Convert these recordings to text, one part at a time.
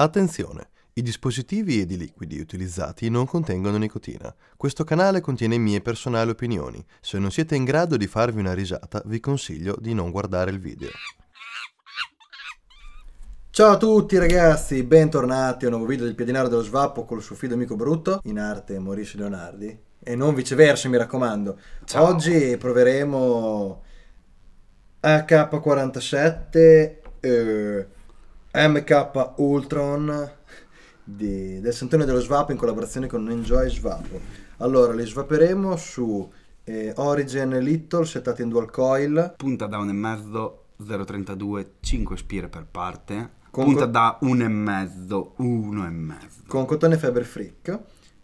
Attenzione! I dispositivi ed i liquidi utilizzati non contengono nicotina. Questo canale contiene mie personali opinioni. Se non siete in grado di farvi una risata, vi consiglio di non guardare il video. Ciao a tutti ragazzi, bentornati a un nuovo video del Piedinaro dello Svappo il suo fido amico brutto, in arte Maurizio Leonardi, e non viceversa mi raccomando. Ciao. Oggi proveremo AK-47 eh, MK Ultron di, del Santone dello Svapo in collaborazione con Enjoy Svapo. Allora, li svaperemo su eh, Origin Little settati in dual coil. Punta da 1,5, 0,32, 5 spire per parte. Con punta co- da 1,5, 1,5. Con cotone Faber Freak.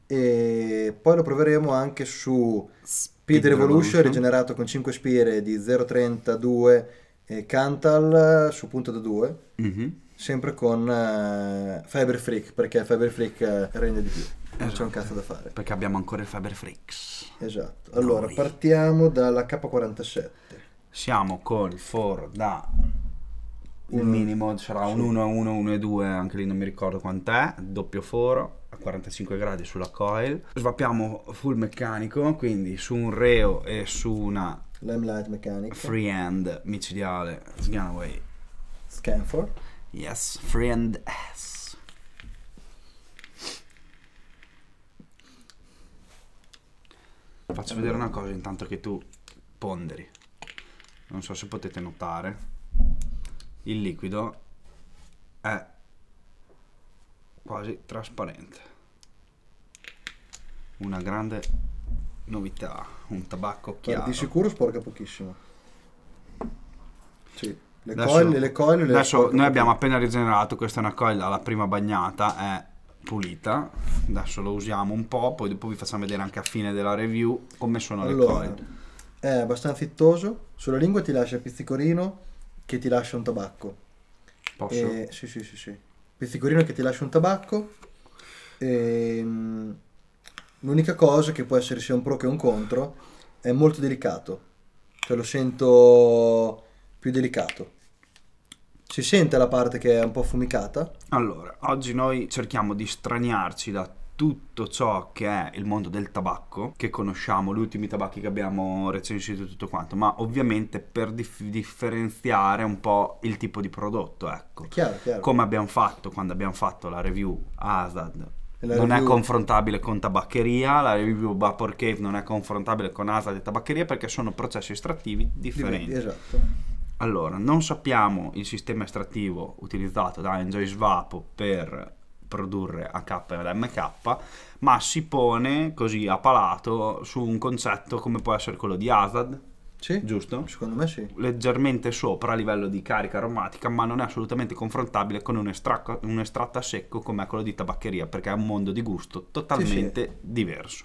E poi lo proveremo anche su Speed, Revolution, Revolution rigenerato con 5 spire di 0,32 e Cantal eh, su punta da 2 mm-hmm. sempre con uh, Fiber Freak perché Fiber Freak eh, rende di più esatto. non c'è un esatto. cazzo da fare perché abbiamo ancora il Fiber Freaks esatto allora Noi. partiamo dalla K47 siamo col for da mm. un minimo sarà un 1 a 1 1 e 2 anche lì non mi ricordo quant'è doppio foro a 45 gradi sulla coil svappiamo full meccanico quindi su un reo e su una Limelight Mechanic. Freehand, micidiale, Sganaway. Scanford. Yes, Freehand S. Faccio vedere una cosa intanto che tu ponderi. Non so se potete notare. Il liquido è quasi trasparente. Una grande novità un tabacco chiaro. Guarda, di sicuro sporca pochissimo. Sì. Le adesso, coil, le coil, le adesso noi abbiamo appena rigenerato, questa è una coil alla prima bagnata, è pulita. Adesso lo usiamo un po', poi dopo vi facciamo vedere anche a fine della review come sono allora, le coil. È abbastanza fittoso, sulla lingua ti lascia il pizzicorino che ti lascia un tabacco. Posso? E, eh, sì, sì, sì, sì. Pizzicorino che ti lascia un tabacco. E, ehm, L'unica cosa che può essere sia un pro che un contro è molto delicato, cioè lo sento più delicato. Si sente la parte che è un po' affumicata? Allora, oggi noi cerchiamo di straniarci da tutto ciò che è il mondo del tabacco, che conosciamo, gli ultimi tabacchi che abbiamo recensito e tutto quanto, ma ovviamente per dif- differenziare un po' il tipo di prodotto, ecco. Chiaro, chiaro. Come abbiamo fatto quando abbiamo fatto la review ASAD non review... è confrontabile con tabaccheria, la review Vapor Cave non è confrontabile con ASA di tabaccheria perché sono processi estrattivi differenti. Diventi, esatto. Allora, non sappiamo il sistema estrattivo utilizzato da Enjoy Svapo per produrre AK e MK, ma si pone così a palato su un concetto come può essere quello di Azad, sì, giusto? Secondo me sì. Leggermente sopra a livello di carica aromatica, ma non è assolutamente confrontabile con un, estracco, un estratto a secco come quello di tabaccheria, perché è un mondo di gusto totalmente sì, sì. diverso.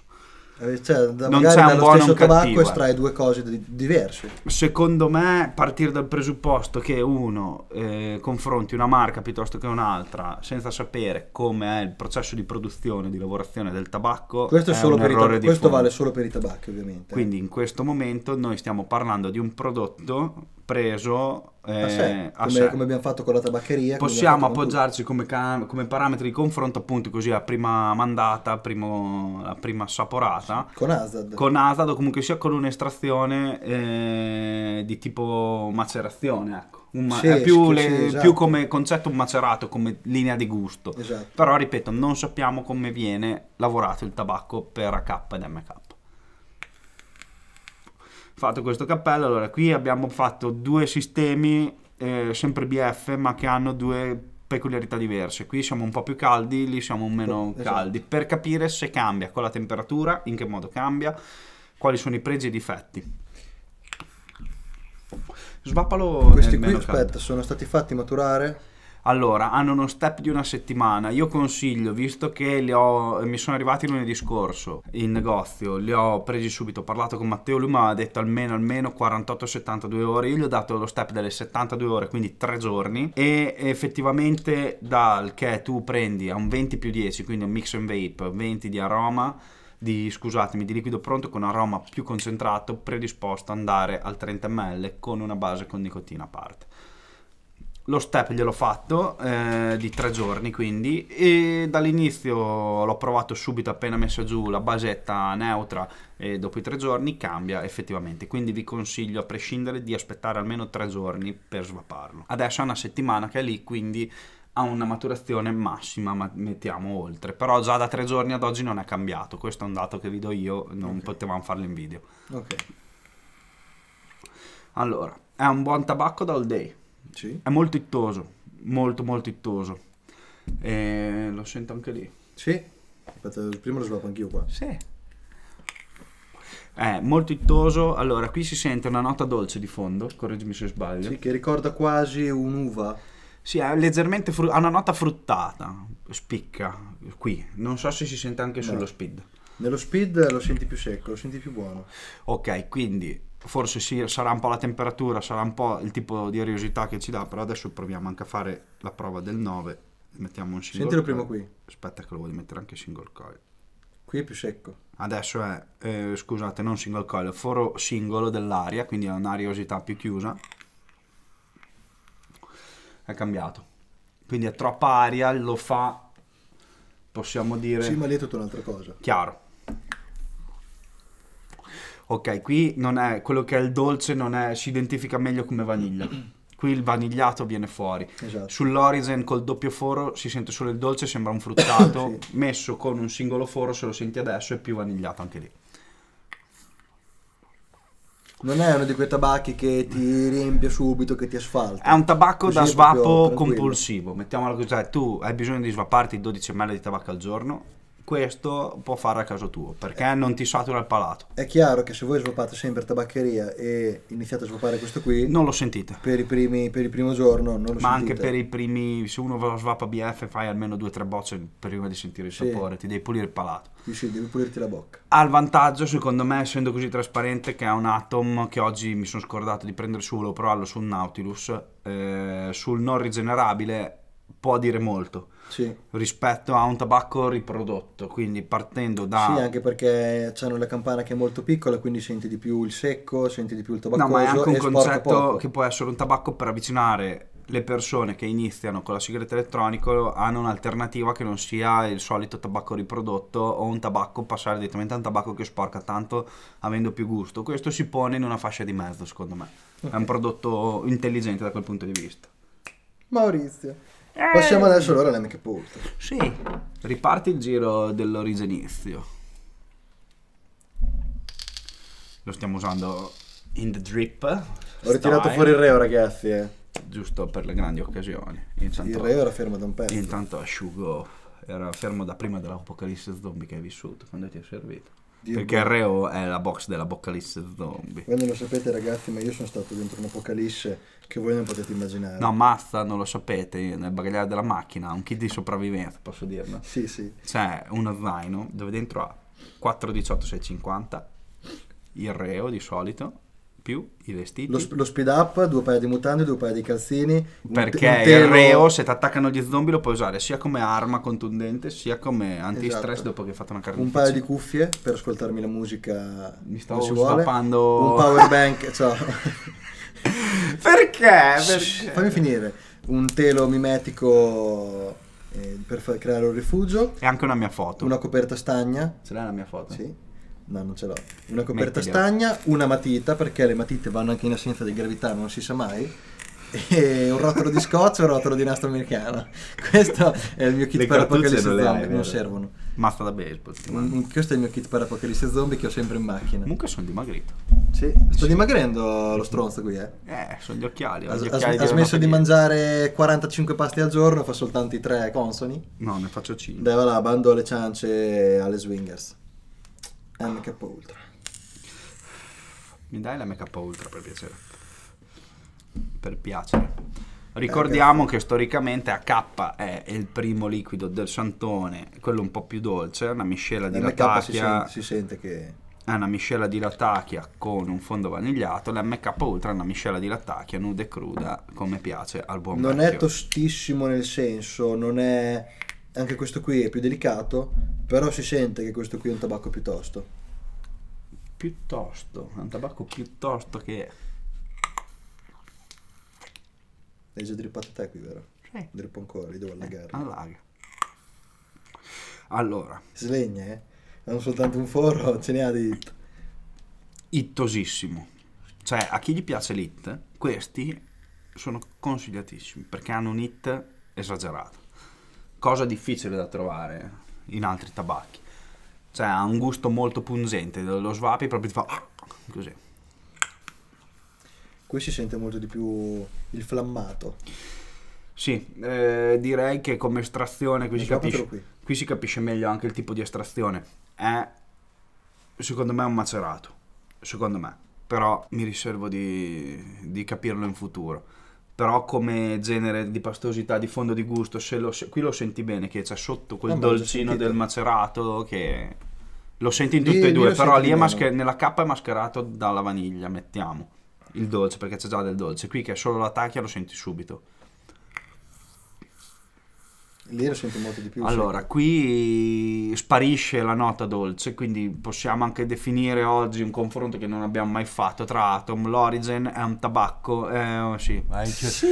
Eh, cioè, da non magari c'è un buono stesso tabacco estrae eh. due cose di- diverse. Secondo me, partire dal presupposto che uno eh, confronti una marca piuttosto che un'altra senza sapere come è il processo di produzione e di lavorazione del tabacco, questo, tab- questo vale solo per i tabacchi, ovviamente. Quindi, in questo momento, noi stiamo parlando di un prodotto preso ah, eh, a sé, a come, sé. come, abbiamo fatto con la tabaccheria. Possiamo come appoggiarci come, come, parametri di confronto, appunto così a prima mandata, a primo, a prima saporata. Con Asad. Con Asad o comunque sia con un'estrazione eh, di tipo macerazione, ecco. Ma sì, più, esatto. più, come concetto macerato, come linea di gusto. Esatto. Però ripeto, non sappiamo come viene lavorato il tabacco per AK ed MK fatto questo cappello. Allora, qui abbiamo fatto due sistemi, eh, sempre BF, ma che hanno due peculiarità diverse. Qui siamo un po' più caldi, lì siamo meno esatto. caldi, per capire se cambia con la temperatura, in che modo cambia, quali sono i pregi e i difetti. Svappalo. Questi qui, aspetta, caldo. sono stati fatti maturare allora, hanno uno step di una settimana. Io consiglio, visto che ho, mi sono arrivati lunedì scorso in negozio, li ho presi subito. Ho parlato con Matteo, lui mi ha detto almeno, almeno 48-72 ore. Io gli ho dato lo step delle 72 ore, quindi 3 giorni. E effettivamente, dal che tu prendi a un 20 più 10, quindi un mix and vape, 20 di aroma. Di, scusatemi, di liquido pronto con aroma più concentrato predisposto ad andare al 30 ml con una base con nicotina a parte lo step gliel'ho fatto eh, di tre giorni quindi e dall'inizio l'ho provato subito appena messa giù la basetta neutra e dopo i tre giorni cambia effettivamente quindi vi consiglio a prescindere di aspettare almeno tre giorni per svaparlo adesso è una settimana che è lì quindi ha una maturazione massima, ma mettiamo oltre. Però già da tre giorni ad oggi non è cambiato. Questo è un dato che vi do io, non okay. potevamo farlo in video. Ok. Allora, è un buon tabacco da all day. Sì. È molto ittoso, molto molto ittoso. E lo sento anche lì. Sì. Aspetta, prima lo svapo anch'io qua. Sì. È eh, molto ittoso. Allora, qui si sente una nota dolce di fondo, correggimi se sbaglio. Sì, che ricorda quasi un'uva. Sì, è leggermente fru- ha una nota fruttata, spicca qui. Non so se si sente anche no. sullo speed. Nello speed lo senti più secco, lo senti più buono. Ok, quindi forse sì, sarà un po' la temperatura, sarà un po' il tipo di ariosità che ci dà, però adesso proviamo anche a fare la prova del 9. Mettiamo un single Sentilo prima qui. Aspetta che lo voglio mettere anche single coil. Qui è più secco. Adesso è, eh, scusate, non single coil, foro singolo dell'aria, quindi è un'ariosità più chiusa. È cambiato. Quindi è troppa aria, lo fa, possiamo dire... Sì, ma lì è tutta un'altra cosa. Chiaro ok, qui non è quello che è il dolce, non è, si identifica meglio come vaniglia. Qui il vanigliato viene fuori. Esatto. Sull'Orizen col doppio foro si sente solo il dolce, sembra un fruttato. sì. Messo con un singolo foro, se lo senti adesso, è più vanigliato anche lì. Non è uno di quei tabacchi che ti riempie subito, che ti asfalta. È un tabacco così da svapo compulsivo. Mettiamolo così, cioè, tu hai bisogno di svaparti 12 ml di tabacco al giorno, questo può fare a caso tuo perché non ti satura il palato. È chiaro che se voi sviluppate sempre tabaccheria e iniziate a sviluppare questo qui, non lo sentite per, i primi, per il primo giorno. Non lo Ma sentite. anche per i primi, se uno lo svappa BF, fai almeno due o tre bocce prima di sentire il sì. sapore, ti devi pulire il palato. Sì, sì, devi pulirti la bocca. Ha il vantaggio, secondo me, essendo così trasparente, che è un Atom che oggi mi sono scordato di prendere su però provarlo su un Nautilus. Eh, sul non rigenerabile può dire molto sì. rispetto a un tabacco riprodotto, quindi partendo da... Sì, anche perché hanno la campana che è molto piccola, quindi senti di più il secco, senti di più il tabacco. No, ma è anche un concetto che può essere un tabacco per avvicinare le persone che iniziano con la sigaretta elettronica hanno un'alternativa che non sia il solito tabacco riprodotto o un tabacco passare direttamente a un tabacco che sporca tanto avendo più gusto. Questo si pone in una fascia di mezzo, secondo me. Okay. È un prodotto intelligente da quel punto di vista. Maurizio. Eh, Passiamo adesso allora alla make punta. Sì, riparti il giro dell'origenizio. Lo stiamo usando in the drip. Ho ritirato fuori il reo ragazzi. Eh. Giusto per le grandi occasioni. Intanto, il reo era fermo da un pezzo. Intanto asciugo, era fermo da prima dell'apocalisse zombie che hai vissuto, quando ti è servito. Dio perché il Reo è la box dell'apocalisse zombie. Voi non lo sapete ragazzi, ma io sono stato dentro un'apocalisse che voi non potete immaginare. No, Mazza, non lo sapete, nel bagagliaio della macchina, un kit di sopravvivenza, posso dirlo. Sì, sì. C'è uno zaino dove dentro ha 4 650, il Reo di solito, più i vestiti. Lo, lo, speed up, due paia di mutande, due paia di calzini. Perché un il reo, se ti attaccano gli zombie, lo puoi usare sia come arma contundente, sia come antistress esatto. dopo che hai fatto una carriera. Un paio di cuffie per ascoltarmi la musica. Mi stavo stappando. Un power bank, ciao. Perché? Perché? Fammi finire. Un telo mimetico eh, per creare un rifugio. E anche una mia foto. Una coperta stagna. Ce l'hai la mia foto? Sì No, non ce l'ho. Una coperta Mettigliela. stagna, una matita, perché le matite vanno anche in assenza di gravità, non si sa mai. E un rotolo di scotch e un rotolo di nastro americano. Questo è il mio kit le per apocalisse zombie, hai, non servono. Masta da baseball. Mm, questo è il mio kit per apocalisse zombie che ho sempre in macchina. Comunque sono dimagrito. Sì. Sto sì. dimagrendo lo stronzo qui, eh. Eh, sono gli occhiali. Ho eh, gli occhiali ha, ha smesso di mangiare 45 pasti al giorno, fa soltanto i tre consoni. No, ne faccio 5. Dai, va là, bando alle ciance alle swingers. MK Ultra. Mi dai la MK Ultra per piacere? Per piacere. Ricordiamo che storicamente AK è il primo liquido del santone, quello un po' più dolce, una miscela di latacchia. Si, si sente che è una miscela di Latakia con un fondo vanigliato. L'MK Ultra è una miscela di Latakia nuda e cruda, come piace al buon Non vecchio. è tostissimo nel senso, non è anche questo qui è più delicato, però si sente che questo qui è un tabacco piuttosto. Piuttosto, è un tabacco piuttosto che... Hai già drippato te qui, vero? Sì. Drippo ancora, li devo allagare. Eh, allaga. Allora. Slegna, eh? Non soltanto un foro, ce ne ha di... hit. Ittosissimo. Cioè, a chi gli piace l'hit, questi sono consigliatissimi, perché hanno un hit esagerato cosa difficile da trovare in altri tabacchi. Cioè ha un gusto molto pungente, lo svapi proprio ti fa ah, così. Qui si sente molto di più il flammato. Sì, eh, direi che come estrazione qui si, capisce, qui. qui si, capisce, meglio anche il tipo di estrazione. È secondo me un macerato, secondo me, però mi riservo di, di capirlo in futuro però come genere di pastosità, di fondo di gusto, lo, qui lo senti bene che c'è sotto quel ah, dolcino del macerato che lo senti in tutte e due, però lì è mascher- nella K è mascherato dalla vaniglia, mettiamo il dolce perché c'è già del dolce, qui che è solo la tacchia lo senti subito. Lì lo sento molto di più. Allora, sì. qui sparisce la nota dolce, quindi possiamo anche definire oggi un confronto che non abbiamo mai fatto tra Atom, l'Origin è un tabacco. Eh, sì. sì.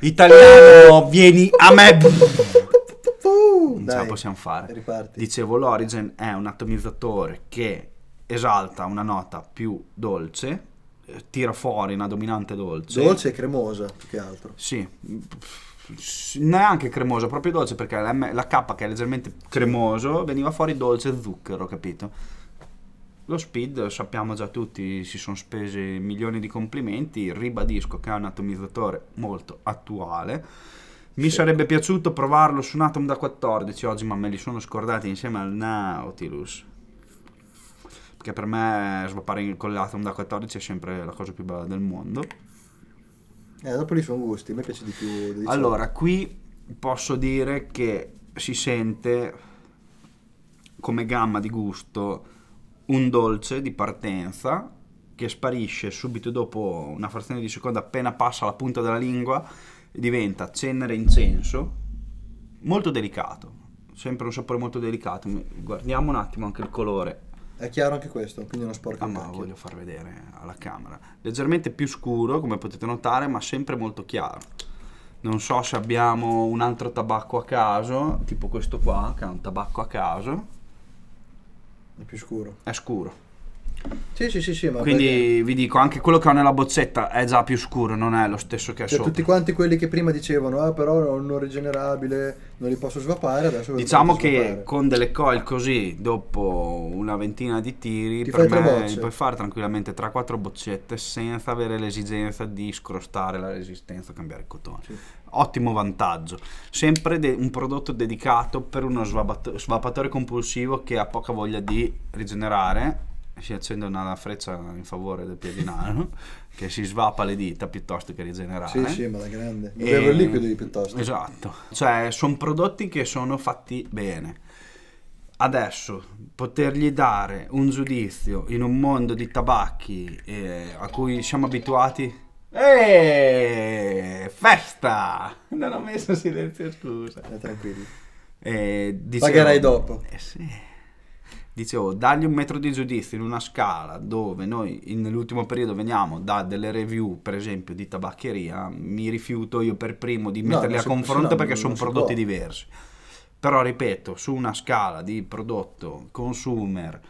Italiano, vieni a me. Non Dai, ce la possiamo fare. Riparti. Dicevo, l'Origin è un atomizzatore che esalta una nota più dolce, eh, tira fuori una dominante dolce. Dolce e cremosa, più che altro. Sì neanche cremoso, proprio dolce perché la, la K che è leggermente cremoso veniva fuori dolce zucchero, capito? Lo Speed, lo sappiamo già tutti, si sono spesi milioni di complimenti, ribadisco che è un atomizzatore molto attuale. Mi sì. sarebbe piaciuto provarlo su un Atom da 14 oggi, ma me li sono scordati insieme al Nautilus. Perché per me svappare con l'Atom da 14 è sempre la cosa più bella del mondo. Eh, dopo lì sono gusti, a me piace di più. Diciamo. Allora, qui posso dire che si sente come gamma di gusto un dolce di partenza che sparisce subito dopo una frazione di secondo appena passa la punta della lingua e diventa cenere incenso molto delicato sempre un sapore molto delicato guardiamo un attimo anche il colore è chiaro anche questo, quindi non sporco ah, ma cacchio. voglio far vedere alla camera. Leggermente più scuro, come potete notare, ma sempre molto chiaro. Non so se abbiamo un altro tabacco a caso, tipo questo qua, che è un tabacco a caso. È più scuro. È scuro. Sì, sì, sì, sì Quindi perché... vi dico, anche quello che ho nella bozzetta è già più scuro, non è lo stesso che è cioè, sopra. Tutti quanti quelli che prima dicevano, ah però non rigenerabile, non li posso svapare, adesso Diciamo che svapare. con delle coil così, dopo una ventina di tiri, Ti per me puoi fare tranquillamente tra quattro boccette senza avere l'esigenza di scrostare la resistenza o cambiare il cotone. Sì. Ottimo vantaggio. Sempre un prodotto dedicato per uno svapatore compulsivo che ha poca voglia di rigenerare si accende una freccia in favore del piedinano che si svapa le dita piuttosto che rigenerare. Sì, sì, ma da grande. Bevo il ehm, liquido piuttosto. Esatto. Cioè, sono prodotti che sono fatti bene. Adesso potergli dare un giudizio in un mondo di tabacchi eh, a cui siamo abituati Eeeh, festa! Non ho messo silenzio, scusa. Eh, tranquilli. Eh, dicevo, Pagherai dopo. Eh sì dicevo, dargli un metro di giudizio in una scala dove noi nell'ultimo periodo veniamo da delle review, per esempio, di tabaccheria, mi rifiuto io per primo di no, metterli a confronto no, perché sono prodotti può. diversi. Però ripeto, su una scala di prodotto consumer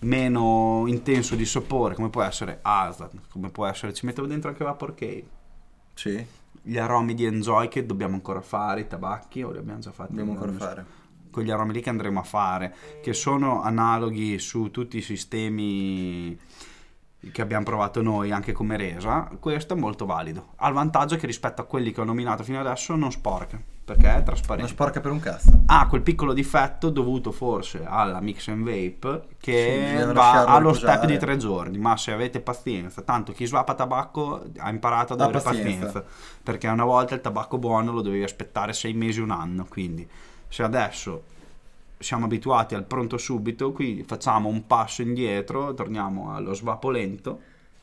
meno intenso di sapore, come può essere Aslan, come può essere, ci mettevo dentro anche Vapor Cave. Sì. Gli aromi di Enjoy che dobbiamo ancora fare, i tabacchi o li abbiamo già fatti? Dobbiamo ancora fare con gli aromi lì che andremo a fare, che sono analoghi su tutti i sistemi che abbiamo provato noi anche come resa, questo è molto valido. Ha il vantaggio che rispetto a quelli che ho nominato fino adesso non sporca, perché è trasparente. Non sporca per un cazzo. Ha quel piccolo difetto dovuto forse alla mix and vape che sì, va allo riposare. step di tre giorni, ma se avete pazienza, tanto chi swappa tabacco ha imparato ad La avere pazienza. pazienza, perché una volta il tabacco buono lo dovevi aspettare sei mesi, un anno, quindi se adesso siamo abituati al pronto subito, qui facciamo un passo indietro, torniamo allo svapo lento,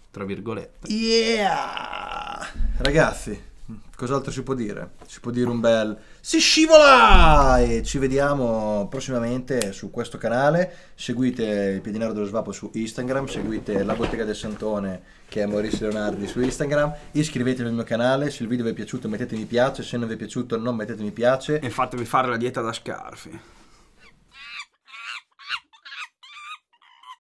tra virgolette. Yeah! Ragazzi, Cos'altro si può dire? Si può dire un bel si scivola! E ci vediamo prossimamente su questo canale. Seguite il Piedinaro dello Svapo su Instagram, seguite la Bottega del Santone che è Maurizio Leonardi su Instagram. Iscrivetevi al mio canale, se il video vi è piaciuto mettete mi piace, se non vi è piaciuto non mettete mi piace. E fatemi fare la dieta da scarfi.